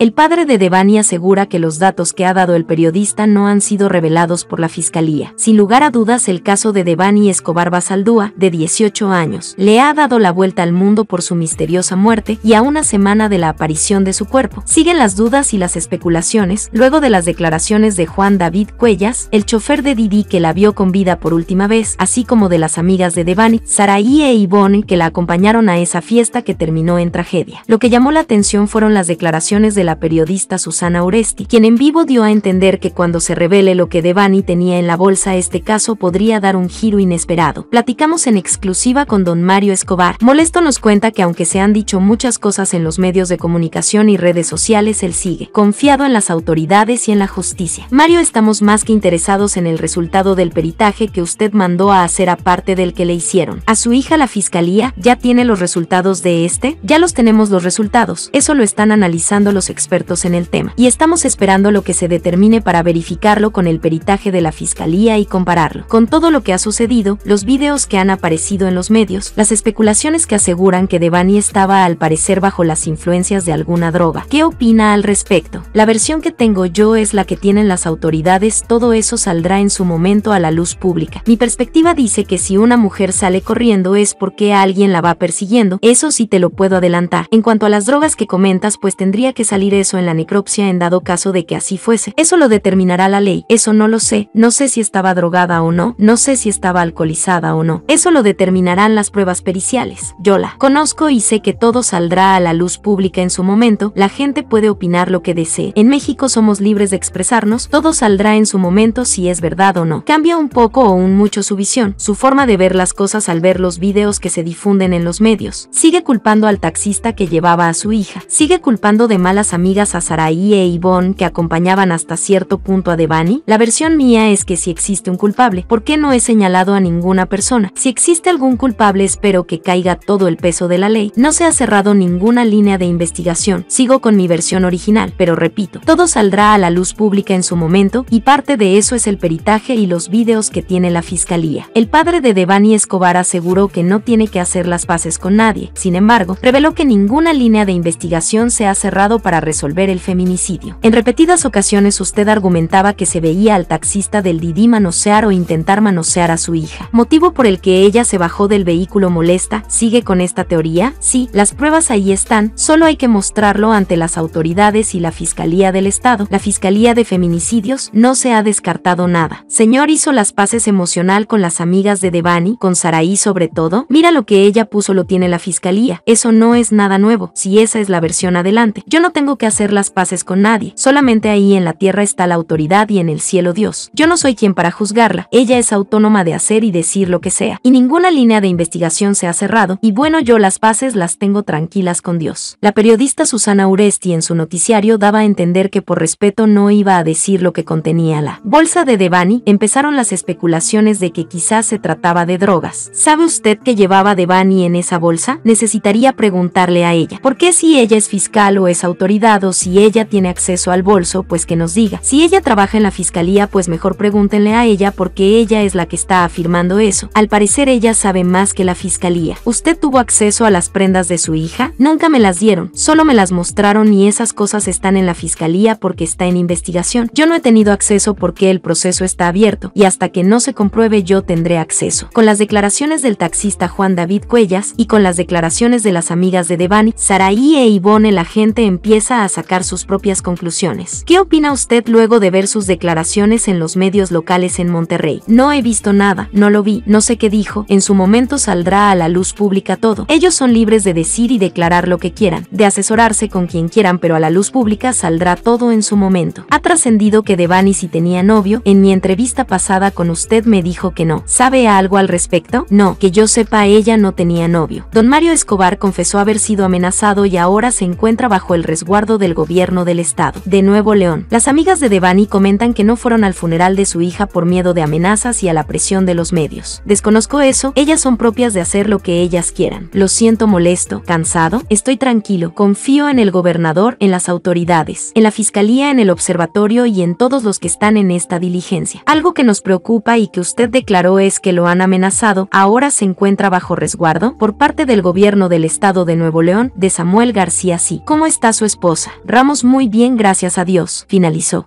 El padre de Devani asegura que los datos que ha dado el periodista no han sido revelados por la fiscalía. Sin lugar a dudas, el caso de Devani Escobar Basaldúa, de 18 años, le ha dado la vuelta al mundo por su misteriosa muerte y a una semana de la aparición de su cuerpo. Siguen las dudas y las especulaciones, luego de las declaraciones de Juan David Cuellas, el chofer de Didi que la vio con vida por última vez, así como de las amigas de Devani, Saraí e Ivonne que la acompañaron a esa fiesta que terminó en tragedia. Lo que llamó la atención fueron las declaraciones de la la periodista Susana Oresti, quien en vivo dio a entender que cuando se revele lo que Devani tenía en la bolsa este caso podría dar un giro inesperado. Platicamos en exclusiva con don Mario Escobar. Molesto nos cuenta que aunque se han dicho muchas cosas en los medios de comunicación y redes sociales, él sigue confiado en las autoridades y en la justicia. Mario, estamos más que interesados en el resultado del peritaje que usted mandó a hacer aparte del que le hicieron. A su hija la fiscalía ya tiene los resultados de este, ya los tenemos los resultados, eso lo están analizando los expertos expertos en el tema, y estamos esperando lo que se determine para verificarlo con el peritaje de la Fiscalía y compararlo. Con todo lo que ha sucedido, los vídeos que han aparecido en los medios, las especulaciones que aseguran que Devani estaba al parecer bajo las influencias de alguna droga. ¿Qué opina al respecto? La versión que tengo yo es la que tienen las autoridades, todo eso saldrá en su momento a la luz pública. Mi perspectiva dice que si una mujer sale corriendo es porque alguien la va persiguiendo, eso sí te lo puedo adelantar. En cuanto a las drogas que comentas, pues tendría que salir eso en la necropsia en dado caso de que así fuese. Eso lo determinará la ley, eso no lo sé, no sé si estaba drogada o no, no sé si estaba alcoholizada o no. Eso lo determinarán las pruebas periciales. Yo la conozco y sé que todo saldrá a la luz pública en su momento, la gente puede opinar lo que desee. En México somos libres de expresarnos, todo saldrá en su momento si es verdad o no. Cambia un poco o un mucho su visión, su forma de ver las cosas al ver los videos que se difunden en los medios. Sigue culpando al taxista que llevaba a su hija, sigue culpando de malas amigas a Sarai e Yvonne que acompañaban hasta cierto punto a Devani? La versión mía es que si existe un culpable, ¿por qué no he señalado a ninguna persona? Si existe algún culpable espero que caiga todo el peso de la ley. No se ha cerrado ninguna línea de investigación. Sigo con mi versión original, pero repito, todo saldrá a la luz pública en su momento y parte de eso es el peritaje y los vídeos que tiene la fiscalía. El padre de Devani Escobar aseguró que no tiene que hacer las paces con nadie. Sin embargo, reveló que ninguna línea de investigación se ha cerrado para resolver el feminicidio. En repetidas ocasiones usted argumentaba que se veía al taxista del Didi manosear o intentar manosear a su hija, motivo por el que ella se bajó del vehículo molesta. ¿Sigue con esta teoría? Sí, las pruebas ahí están, solo hay que mostrarlo ante las autoridades y la Fiscalía del Estado. La Fiscalía de Feminicidios no se ha descartado nada. Señor hizo las paces emocional con las amigas de Devani, con Saraí sobre todo. Mira lo que ella puso lo tiene la Fiscalía, eso no es nada nuevo, si esa es la versión adelante. Yo no tengo que hacer las paces con nadie, solamente ahí en la tierra está la autoridad y en el cielo Dios. Yo no soy quien para juzgarla, ella es autónoma de hacer y decir lo que sea, y ninguna línea de investigación se ha cerrado, y bueno yo las paces las tengo tranquilas con Dios. La periodista Susana Uresti en su noticiario daba a entender que por respeto no iba a decir lo que contenía la bolsa de Devani, empezaron las especulaciones de que quizás se trataba de drogas. ¿Sabe usted que llevaba Devani en esa bolsa? Necesitaría preguntarle a ella, ¿por qué si ella es fiscal o es autoridad? dado si ella tiene acceso al bolso, pues que nos diga. Si ella trabaja en la fiscalía, pues mejor pregúntenle a ella porque ella es la que está afirmando eso. Al parecer ella sabe más que la fiscalía. ¿Usted tuvo acceso a las prendas de su hija? Nunca me las dieron, solo me las mostraron y esas cosas están en la fiscalía porque está en investigación. Yo no he tenido acceso porque el proceso está abierto y hasta que no se compruebe yo tendré acceso. Con las declaraciones del taxista Juan David Cuellas y con las declaraciones de las amigas de Devani, Saraí e Ivonne la gente empieza a sacar sus propias conclusiones. ¿Qué opina usted luego de ver sus declaraciones en los medios locales en Monterrey? No he visto nada, no lo vi, no sé qué dijo, en su momento saldrá a la luz pública todo. Ellos son libres de decir y declarar lo que quieran, de asesorarse con quien quieran, pero a la luz pública saldrá todo en su momento. Ha trascendido que Devani si tenía novio, en mi entrevista pasada con usted me dijo que no. ¿Sabe algo al respecto? No, que yo sepa ella no tenía novio. Don Mario Escobar confesó haber sido amenazado y ahora se encuentra bajo el resguardo del gobierno del estado. De Nuevo León, las amigas de Devani comentan que no fueron al funeral de su hija por miedo de amenazas y a la presión de los medios. Desconozco eso, ellas son propias de hacer lo que ellas quieran. Lo siento molesto, cansado, estoy tranquilo, confío en el gobernador, en las autoridades, en la fiscalía, en el observatorio y en todos los que están en esta diligencia. Algo que nos preocupa y que usted declaró es que lo han amenazado, ahora se encuentra bajo resguardo por parte del gobierno del estado de Nuevo León, de Samuel García Sí. ¿Cómo está su esposa? Ramos muy bien gracias a Dios, finalizó.